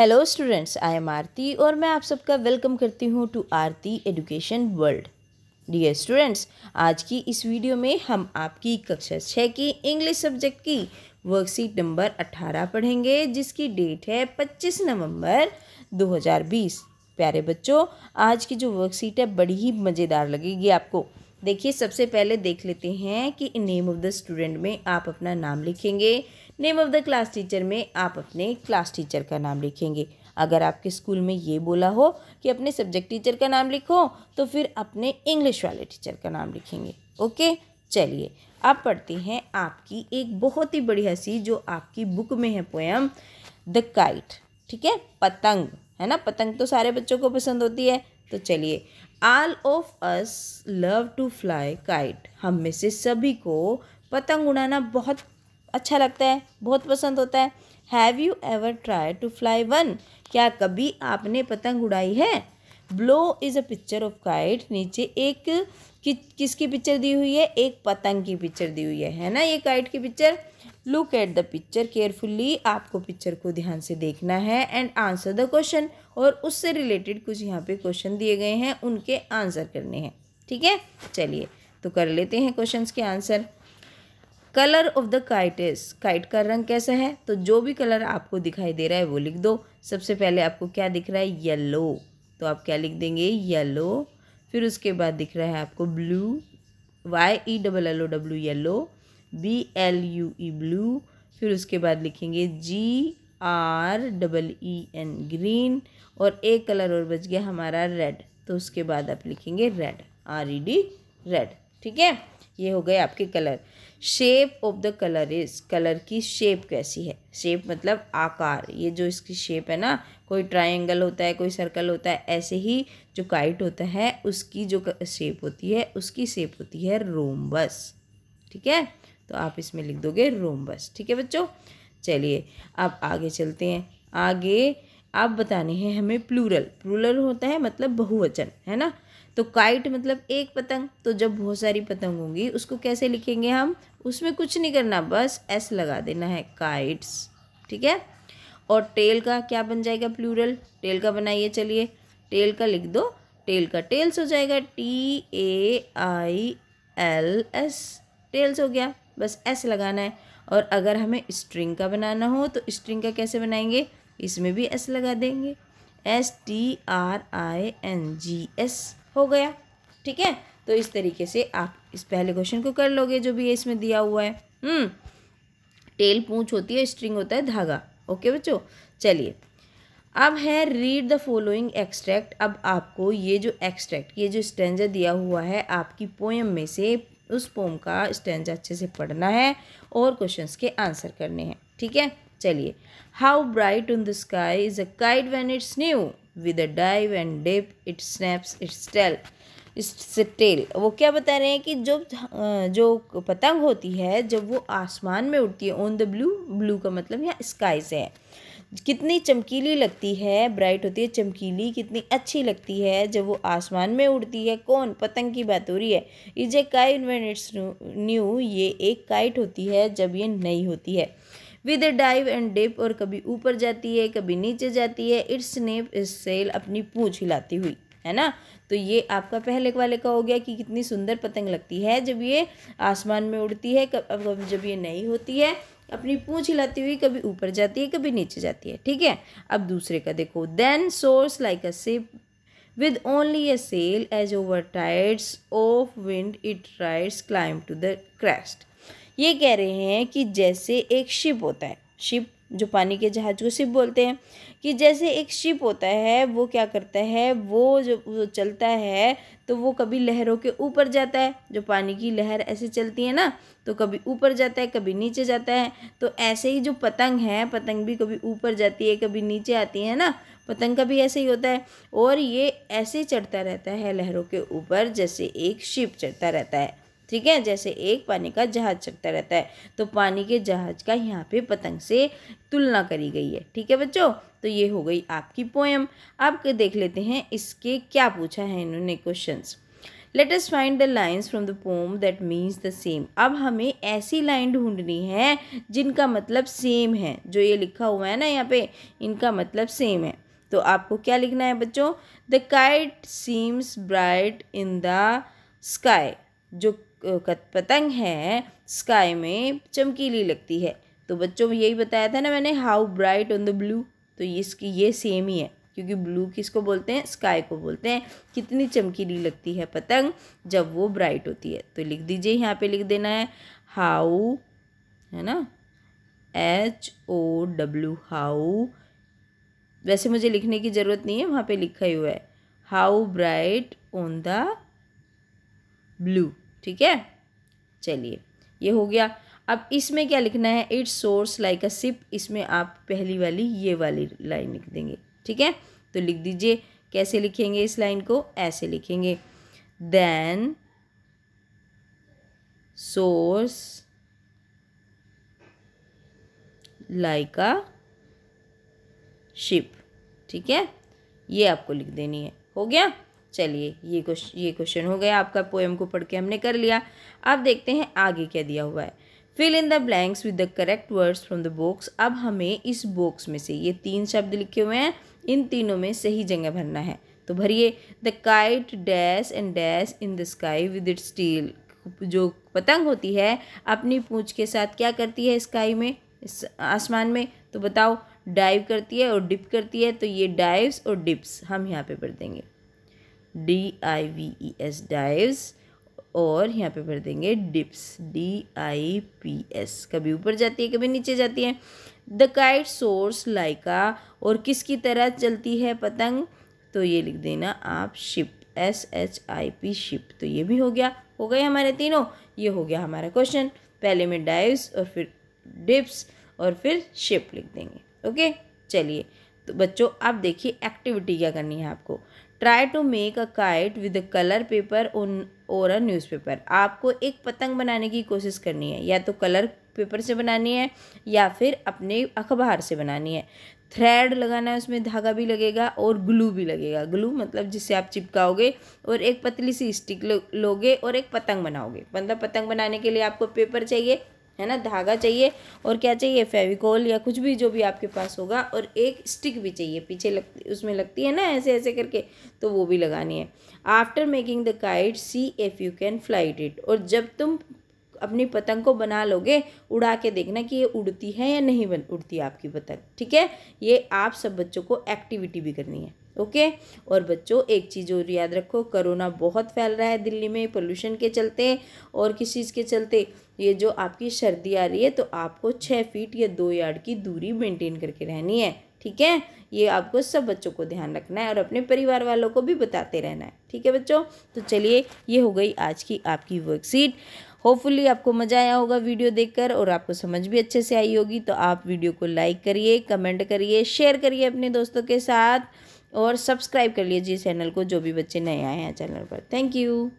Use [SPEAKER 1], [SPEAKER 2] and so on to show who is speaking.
[SPEAKER 1] hello students I am Aarti और मैं आप सबका वेलकम करती हूँ to Aarti education world dear students आज की इस वीडियो में हम आपकी कक्षा छः की इंग्लिश सब्जेक्ट की वर्कशीट नंबर अट्ठारह पढ़ेंगे जिसकी डेट है पच्चीस नवंबर बीस प्यारे बच्चों आज की जो वर्कशीट है बड़ी ही मज़ेदार लगेगी आपको देखिए सबसे पहले देख लेते हैं कि नेम ऑफ़ द स्टूडेंट में आप अपना नाम लिखेंगे name of the class teacher में आप अपने क्लास टीचर का नाम लिखेंगे अगर आपके स्कूल में ये बोला हो कि अपने सब्जेक्ट टीचर का नाम लिखो तो फिर अपने इंग्लिश वाले टीचर का नाम लिखेंगे ओके चलिए अब पढ़ते हैं आपकी एक बहुत ही बड़ी हंसी जो आपकी बुक में है पोएम द काइट ठीक है पतंग है ना पतंग तो सारे बच्चों को पसंद होती है तो चलिए all of us love to fly kite हम में से सभी को पतंग उड़ाना बहुत अच्छा लगता है बहुत पसंद होता है have you ever try to fly one क्या कभी आपने पतंग उड़ाई है below is a picture of kite नीचे एक कि, किसकी पिक्चर दी हुई है एक पतंग की पिक्चर दी हुई है है ना ये काइट की picture look at the picture carefully आपको पिक्चर को ध्यान से देखना है एंड आंसर द क्वेश्चन और उससे रिलेटेड कुछ यहाँ पे क्वेश्चन दिए गए हैं उनके आंसर करने हैं ठीक है चलिए तो कर लेते हैं क्वेश्चंस के answer colour of the kite is kite का रंग कैसा है तो जो भी कलर आपको दिखाई दे रहा है वो लिख दो सबसे पहले आपको क्या दिख रहा है येलो तो आप क्या लिख देंगे येलो फिर उसके बाद दिख रहा है आपको blue Y E double L O W yellow B L U E blue फिर उसके बाद लिखेंगे G R double E N green और एक कलर और बच गया हमारा रेड तो उसके बाद आप लिखेंगे red R E D red ठीक है ये हो गए आपके colour shape of the colour is colour की शेप कैसी है शेप मतलब आकार ये जो इसकी शेप है ना कोई ट्रायंगल होता है कोई सर्कल होता है ऐसे ही जो काइट होता है उसकी जो शेप होती है उसकी शेप होती है रोमबस ठीक है तो आप इसमें लिख दोगे रोमबस ठीक है बच्चों चलिए अब आगे चलते हैं आगे आप बताने हैं हमें प्लूरल प्लूरल होता है मतलब बहुवचन है ना तो काइट मतलब एक पतंग तो जब बहुत सारी पतंग होंगी उसको कैसे लिखेंगे हम उसमें कुछ नहीं करना बस एस लगा देना है काइट्स ठीक है और टेल का क्या बन जाएगा प्लूरल टेल का बनाइए चलिए टेल का लिख दो टेल का टेल्स हो जाएगा T A I L S tails हो गया बस एस लगाना है और अगर हमें स्ट्रिंग का बनाना हो तो स्ट्रिंग का कैसे बनाएंगे इसमें भी एस लगा देंगे S T R I N G S हो गया ठीक है तो इस तरीके से आप इस पहले क्वेश्चन को कर लोगे जो भी इसमें दिया हुआ है टेल हम्म, पूंछ होती है स्ट्रिंग होता है धागा ओके बच्चों चलिए अब है रीड द फॉलोइंग एक्सट्रैक्ट अब आपको ये जो एक्सट्रैक्ट ये जो स्टेंजा दिया हुआ है आपकी पोएम में से उस पोम का स्टेंजा अच्छे से पढ़ना है और क्वेश्चंस के आंसर करने हैं ठीक है चलिए how bright in the sky is a kite when it's new with a dive and dip it snaps its tail its tail वो क्या बता रहे हैं कि जब जो पतंग होती है जब वो आसमान में उड़ती है ऑन द ब्लू ब्लू का मतलब यहाँ स्काई से है कितनी चमकीली लगती है ब्राइट होती है चमकीली कितनी अच्छी लगती है जब वो आसमान में उड़ती है कौन पतंग की बात हो रही है is a kite when it's new ये एक काइट होती है जब ये नई होती है with a dive and dip और कभी ऊपर जाती है कभी नीचे जाती है इट्स नेप इज सेल अपनी पूछ हिलाती हुई है ना तो ये आपका पहले वाले का हो गया कि कितनी सुंदर पतंग लगती है जब ये आसमान में उड़ती है कब जब ये नई होती है अपनी पूँछ हिलाती हुई कभी ऊपर जाती है कभी नीचे जाती है ठीक है अब दूसरे का देखो then soars like a ship with only a sail as over tides of wind it rides climb to the crest ये कह रहे हैं कि जैसे एक शिप होता है शिप जो पानी के जहाज को शिप बोलते हैं कि जैसे एक शिप होता है वो क्या करता है वो जब वो चलता है तो वो कभी लहरों के ऊपर जाता है जो पानी की लहर ऐसे चलती है ना तो कभी ऊपर जाता है कभी नीचे जाता है तो ऐसे ही जो पतंग है पतंग भी कभी ऊपर जाती है कभी नीचे आती है ना पतंग का भी ऐसे ही होता है और ये ऐसे चढ़ता रहता है लहरों के ऊपर जैसे एक शिप चढ़ता रहता है ठीक है जैसे एक पानी का जहाज चलता रहता है तो पानी के जहाज का यहाँ पे पतंग से तुलना करी गई है ठीक है बच्चों तो ये हो गई आपकी पोएम आप देख लेते हैं इसके क्या पूछा है इन्होंने questions let us find the lines from the poem that means the same अब हमें ऐसी लाइन ढूंढनी है जिनका मतलब सेम है जो ये लिखा हुआ है ना यहाँ पे इनका मतलब सेम है तो आपको क्या लिखना है बच्चों the kite seems bright in the sky जो पतंग है स्काई में चमकीली लगती है तो बच्चों को यही बताया था ना मैंने how bright on the blue तो इसकी ये सेम ही है क्योंकि ब्लू किसको बोलते हैं स्काई को बोलते हैं कितनी चमकीली लगती है पतंग जब वो ब्राइट होती है तो लिख दीजिए यहाँ पे लिख देना है हाउ है ना एच ओ डब्ल्यू हाउ वैसे मुझे लिखने की ज़रूरत नहीं है वहाँ पे लिखा ही हुआ है how bright on the blue ठीक है चलिए ये हो गया अब इसमें क्या लिखना है it's soars like a ship इसमें आप पहली वाली ये वाली लाइन लिख देंगे ठीक है तो लिख दीजिए कैसे लिखेंगे इस लाइन को ऐसे लिखेंगे then soars like a ship ठीक है ये आपको लिख देनी है हो गया चलिए ये क्वेश्चन ये क्वेश्चन हो गया आपका पोएम को पढ़ के हमने कर लिया अब देखते हैं आगे क्या दिया हुआ है fill in the blanks with the correct words from the box अब हमें इस बॉक्स में से ये तीन शब्द लिखे हुए हैं इन तीनों में सही जगह भरना है तो भरिए the kite dash and dash in the sky with it steel जो पतंग होती है अपनी पूँछ के साथ क्या करती है स्काई में आसमान में तो बताओ डाइव करती है और डिप करती है तो ये डाइव्स और डिप्स हम यहाँ पे भर देंगे D I V E S dives और यहाँ पे भर देंगे dips D I P S कभी ऊपर जाती है कभी नीचे जाती है द काइट सोर्स लाइका और किसकी तरह चलती है पतंग तो ये लिख देना आप ship S H I P ship तो ये भी हो गया हो गए हमारे तीनों ये हो गया हमारा क्वेश्चन पहले में डाइव्स और फिर डिप्स और फिर शिप लिख देंगे ओके चलिए तो बच्चों आप देखिए एक्टिविटी क्या करनी है आपको try to make a kite with a colour paper और अ न्यूज़पेपर आपको एक पतंग बनाने की कोशिश करनी है या तो कलर पेपर से बनानी है या फिर अपने अखबार से बनानी है थ्रेड लगाना है उसमें धागा भी लगेगा और ग्लू भी लगेगा ग्लू मतलब जिससे आप चिपकाओगे और एक पतली सी स्टिक लोगे और एक पतंग बनाओगे मतलब पतंग बनाने के लिए आपको पेपर चाहिए है ना धागा चाहिए और क्या चाहिए फेविकोल या कुछ भी जो भी आपके पास होगा और एक स्टिक भी चाहिए पीछे लग उसमें लगती है ना ऐसे ऐसे करके तो वो भी लगानी है after making the kite see if you can flight it और जब तुम अपनी पतंग को बना लोगे उड़ा के देखना कि ये उड़ती है या नहीं उड़ती आपकी पतंग ठीक है ये आप सब बच्चों को एक्टिविटी भी करनी है ओके और बच्चों एक चीज़ और याद रखो कोरोना बहुत फैल रहा है दिल्ली में पोल्यूशन के चलते और किस चीज़ के चलते ये जो आपकी सर्दी आ रही है तो आपको छः फीट या दो यार्ड की दूरी मेंटेन करके रहनी है ठीक है ये आपको सब बच्चों को ध्यान रखना है और अपने परिवार वालों को भी बताते रहना है ठीक है बच्चों तो चलिए ये हो गई आज की आपकी वर्कशीट होपफुली आपको मज़ा आया होगा वीडियो देखकर और आपको समझ भी अच्छे से आई होगी तो आप वीडियो को लाइक करिए कमेंट करिए शेयर करिए अपने दोस्तों के साथ और सब्सक्राइब कर लीजिए चैनल को जो भी बच्चे नए आए हैं चैनल पर थैंक यू